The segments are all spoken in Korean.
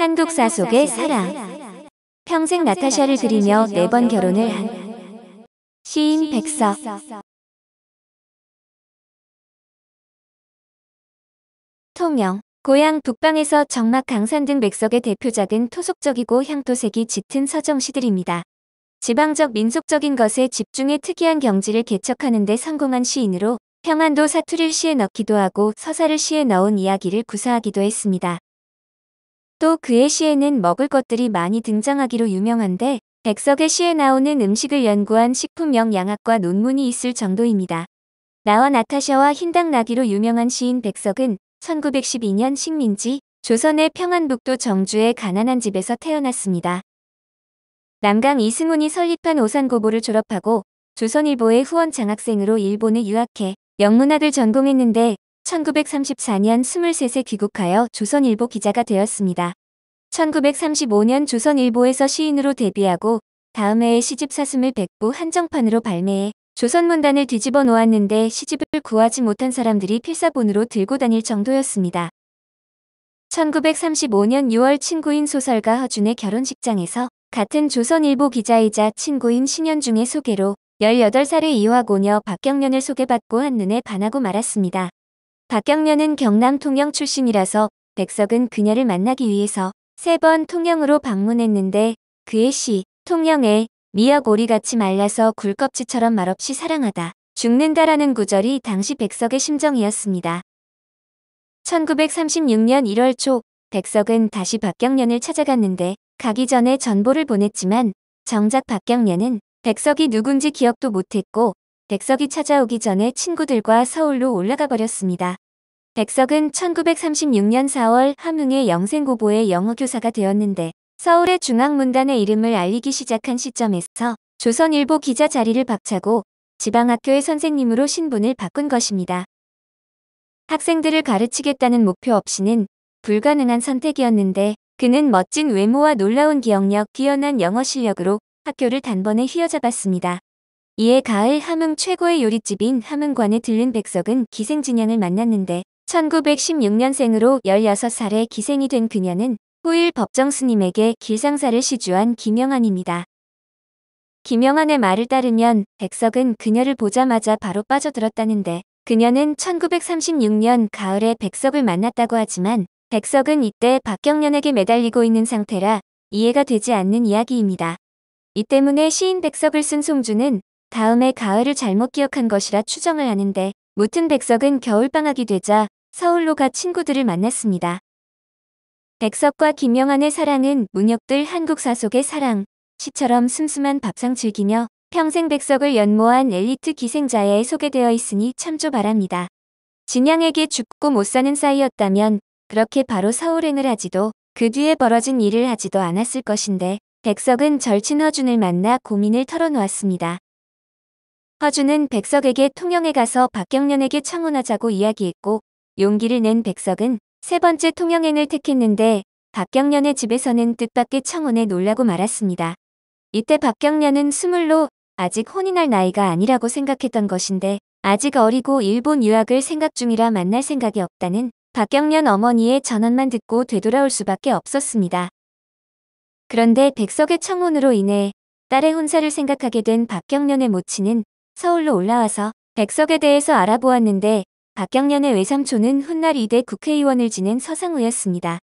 한국사 속의 사랑. 평생 나타샤를 그리며 네번 네 결혼을 한 시인 백석. 통영. 고향 북방에서 정막 강산 등 맥석의 대표작은 토속적이고 향토색이 짙은 서정 시들입니다. 지방적 민속적인 것에 집중해 특이한 경지를 개척하는 데 성공한 시인으로 평안도 사투리를 시에 넣기도 하고 서사를 시에 넣은 이야기를 구사하기도 했습니다. 또 그의 시에는 먹을 것들이 많이 등장하기로 유명한데 백석의 시에 나오는 음식을 연구한 식품명 양학과 논문이 있을 정도입니다. 나와 나타샤와 흰당나기로 유명한 시인 백석은 1912년 식민지 조선의 평안북도 정주의 가난한 집에서 태어났습니다. 남강 이승훈이 설립한 오산고보를 졸업하고 조선일보의 후원 장학생으로 일본에 유학해 영문학을 전공했는데 1934년 23세 귀국하여 조선일보 기자가 되었습니다. 1935년 조선일보에서 시인으로 데뷔하고 다음 해에 시집 사슴을 백부 한정판으로 발매해 조선문단을 뒤집어 놓았는데 시집을 구하지 못한 사람들이 필사본으로 들고 다닐 정도였습니다. 1935년 6월 친구인 소설가 허준의 결혼식장에서 같은 조선일보 기자이자 친구인 신현중의 소개로 18살의 이화고녀 박경련을 소개받고 한눈에 반하고 말았습니다. 박경련은 경남 통영 출신이라서 백석은 그녀를 만나기 위해서 세 번 통영으로 방문했는데 그의 시 통영에 미역 오리같이 말라서 굴껍질처럼 말없이 사랑하다 죽는다라는 구절이 당시 백석의 심정이었습니다. 1936년 1월 초 백석은 다시 박경련을 찾아갔는데 가기 전에 전보를 보냈지만 정작 박경련은 백석이 누군지 기억도 못했고 백석이 찾아오기 전에 친구들과 서울로 올라가 버렸습니다. 백석은 1936년 4월 함흥의 영생고보의 영어교사가 되었는데 서울의 중앙문단의 이름을 알리기 시작한 시점에서 조선일보 기자 자리를 박차고 지방학교의 선생님으로 신분을 바꾼 것입니다. 학생들을 가르치겠다는 목표 없이는 불가능한 선택이었는데 그는 멋진 외모와 놀라운 기억력, 뛰어난 영어 실력으로 학교를 단번에 휘어잡았습니다. 이에 가을 함흥 최고의 요리집인 함흥관에 들른 백석은 기생진양을 만났는데 1916년생으로 16살에 기생이 된 그녀는 후일 법정 스님에게 길상사를 시주한 김영환입니다. 김영환의 말을 따르면 백석은 그녀를 보자마자 바로 빠져들었다는데 그녀는 1936년 가을에 백석을 만났다고 하지만 백석은 이때 박경련에게 매달리고 있는 상태라 이해가 되지 않는 이야기입니다. 이 때문에 시인 백석을 쓴 송주는 다음에 가을을 잘못 기억한 것이라 추정을 하는데 무튼 백석은 겨울방학이 되자 서울로 가 친구들을 만났습니다. 백석과 김영환의 사랑은 문혁들 한국사 속의 사랑, 시처럼 슴슴한 밥상 즐기며 평생 백석을 연모한 엘리트 기생자에 소개되어 있으니 참조 바랍니다. 진양에게 죽고 못 사는 사이였다면 그렇게 바로 서울행을 하지도 그 뒤에 벌어진 일을 하지도 않았을 것인데 백석은 절친 허준을 만나 고민을 털어놓았습니다. 허준은 백석에게 통영에 가서 박경련에게 청혼하자고 이야기했고 용기를 낸 백석은 세 번째 통영행을 택했는데 박경련의 집에서는 뜻밖의 청혼에 놀라고 말았습니다. 이때 박경련은 스물로 아직 혼인할 나이가 아니라고 생각했던 것인데 아직 어리고 일본 유학을 생각 중이라 만날 생각이 없다는 박경련 어머니의 전언만 듣고 되돌아올 수밖에 없었습니다. 그런데 백석의 청혼으로 인해 딸의 혼사를 생각하게 된 박경련의 모친은 서울로 올라와서 백석에 대해서 알아보았는데 박경련의 외삼촌은 훗날 이대 국회의원을 지낸 서상우였습니다.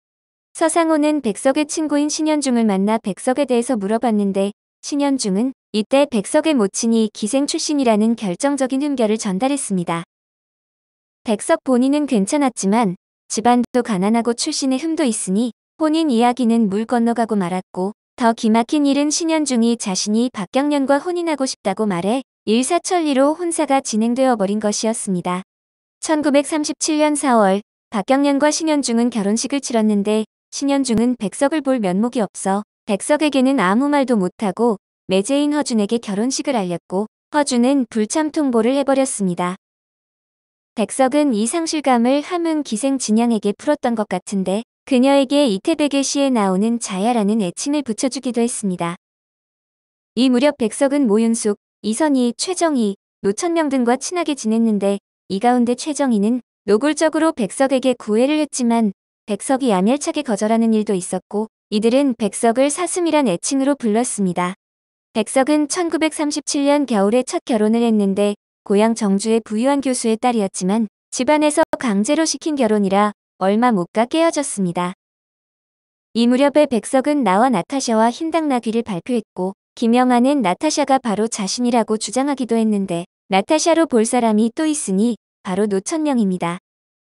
서상우는 백석의 친구인 신현중을 만나 백석에 대해서 물어봤는데 신현중은 이때 백석의 모친이 기생 출신이라는 결정적인 흠결을 전달했습니다. 백석 본인은 괜찮았지만 집안도 가난하고 출신의 흠도 있으니 혼인 이야기는 물 건너가고 말았고 더 기막힌 일은 신현중이 자신이 박경련과 혼인하고 싶다고 말해 일사천리로 혼사가 진행되어 버린 것이었습니다. 1937년 4월 박경련과 신현중은 결혼식을 치렀는데 신현중은 백석을 볼 면목이 없어 백석에게는 아무 말도 못하고 매제인 허준에게 결혼식을 알렸고 허준은 불참 통보를 해버렸습니다. 백석은 이 상실감을 함은 기생 진양에게 풀었던 것 같은데 그녀에게 이태백의 시에 나오는 자야라는 애칭을 붙여주기도 했습니다. 이 무렵 백석은 모윤숙, 이선희, 최정희, 노천명 등과 친하게 지냈는데 이 가운데 최정희는 노골적으로 백석에게 구애를 했지만 백석이 야멸차게 거절하는 일도 있었고 이들은 백석을 사슴이란 애칭으로 불렀습니다. 백석은 1937년 겨울에 첫 결혼을 했는데 고향 정주의 부유한 교수의 딸이었지만 집안에서 강제로 시킨 결혼이라 얼마 못 가 깨어졌습니다. 이 무렵에 백석은 나와 나타샤와 흰당나귀를 발표했고 김영아는 나타샤가 바로 자신이라고 주장하기도 했는데 나타샤로 볼 사람이 또 있으니 바로 노천명입니다.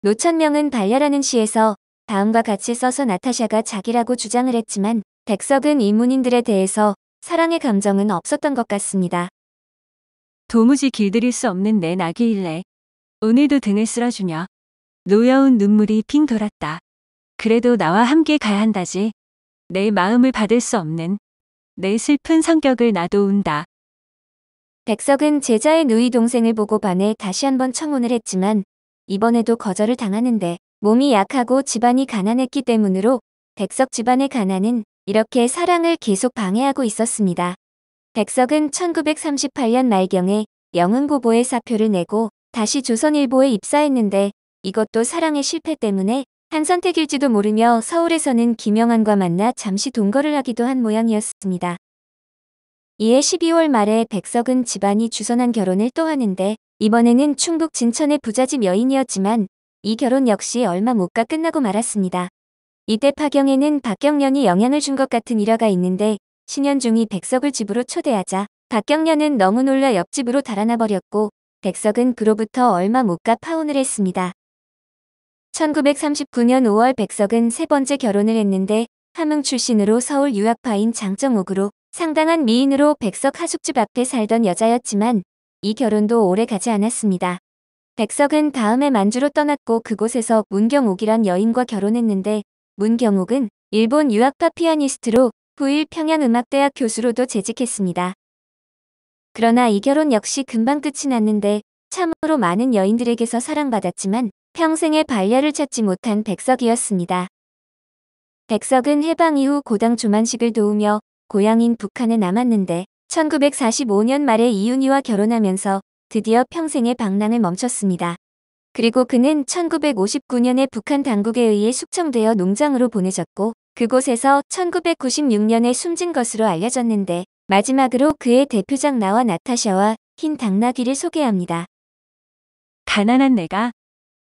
노천명은 반려라는 시에서 다음과 같이 써서 나타샤가 자기라고 주장을 했지만 백석은 이문인들에 대해서 사랑의 감정은 없었던 것 같습니다. 도무지 길들일 수 없는 내 낙이일래. 오늘도 등을 쓸어주며 노여운 눈물이 핑 돌았다. 그래도 나와 함께 가야 한다지. 내 마음을 받을 수 없는 내 슬픈 성격을 놔두운다 백석은 제자의 누이 동생을 보고 반해 다시 한번 청혼을 했지만 이번에도 거절을 당하는데 몸이 약하고 집안이 가난했기 때문으로 백석 집안의 가난은 이렇게 사랑을 계속 방해하고 있었습니다. 백석은 1938년 말경에 영흥고보의 사표를 내고 다시 조선일보에 입사했는데 이것도 사랑의 실패 때문에 한 선택일지도 모르며 서울에서는 김영환과 만나 잠시 동거를 하기도 한 모양이었습니다. 이에 12월 말에 백석은 집안이 주선한 결혼을 또 하는데 이번에는 충북 진천의 부자집 여인이었지만 이 결혼 역시 얼마 못 가 끝나고 말았습니다. 이때 파경에는 박경련이 영향을 준 것 같은 일화가 있는데 신현중이 백석을 집으로 초대하자 박경련은 너무 놀라 옆집으로 달아나 버렸고 백석은 그로부터 얼마 못 가 파혼을 했습니다. 1939년 5월 백석은 세 번째 결혼을 했는데 함흥 출신으로 서울 유학파인 장정옥으로 상당한 미인으로 백석 하숙집 앞에 살던 여자였지만 이 결혼도 오래 가지 않았습니다. 백석은 다음에 만주로 떠났고 그곳에서 문경옥이란 여인과 결혼했는데 문경옥은 일본 유학파 피아니스트로 후일 평양음악대학 교수로도 재직했습니다. 그러나 이 결혼 역시 금방 끝이 났는데 참으로 많은 여인들에게서 사랑받았지만 평생의 반려를 찾지 못한 백석이었습니다. 백석은 해방 이후 고당 조만식을 도우며 고향인 북한에 남았는데 1945년 말에 이윤희와 결혼하면서 드디어 평생의 방랑을 멈췄습니다. 그리고 그는 1959년에 북한 당국에 의해 숙청되어 농장으로 보내졌고 그곳에서 1996년에 숨진 것으로 알려졌는데 마지막으로 그의 대표작 나와 나타샤와 흰 당나귀를 소개합니다. 가난한 내가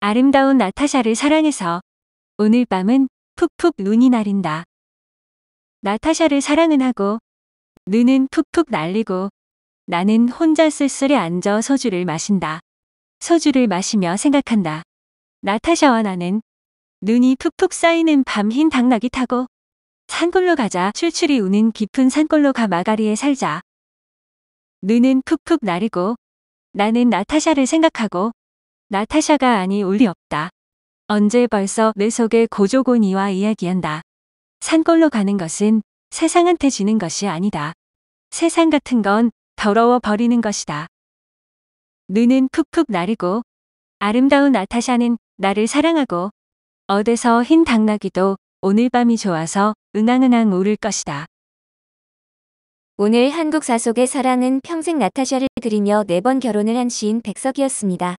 아름다운 나타샤를 사랑해서 오늘 밤은 푹푹 눈이 날린다. 나타샤를 사랑은 하고 눈은 푹푹 날리고 나는 혼자 쓸쓸히 앉아 소주를 마신다. 소주를 마시며 생각한다. 나타샤와 나는 눈이 푹푹 쌓이는 밤 흰 당나귀 타고 산골로 가자 출출이 우는 깊은 산골로 가 마가리에 살자. 눈은 푹푹 나리고 나는 나타샤를 생각하고 나타샤가 아니 올 리 없다. 언제 벌써 내 속의 고조곤이와 이야기한다. 산골로 가는 것은 세상한테 지는 것이 아니다. 세상 같은 건 더러워 버리는 것이다. 눈은 푹푹 나리고 아름다운 나타샤는 나를 사랑하고 어디서 흰 당나귀도 오늘 밤이 좋아서 은앙은앙 오를 것이다. 오늘 한국 사속의 사랑은 평생 나타샤를 그리며 네 번 결혼을 한 시인 백석이었습니다.